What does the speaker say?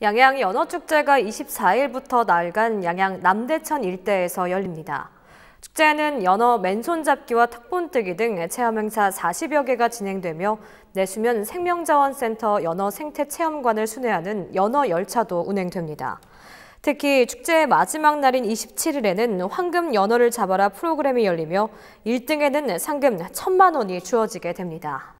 양양 연어축제가 24일부터 날간 양양 남대천 일대에서 열립니다. 축제는 연어 맨손잡기와 탁본뜨기 등 체험행사 40여 개가 진행되며 내수면 생명자원센터 연어 생태체험관을 순회하는 연어 열차도 운행됩니다. 특히 축제의 마지막 날인 27일에는 황금 연어를 잡아라 프로그램이 열리며 1등에는 상금 1천만 원이 주어지게 됩니다.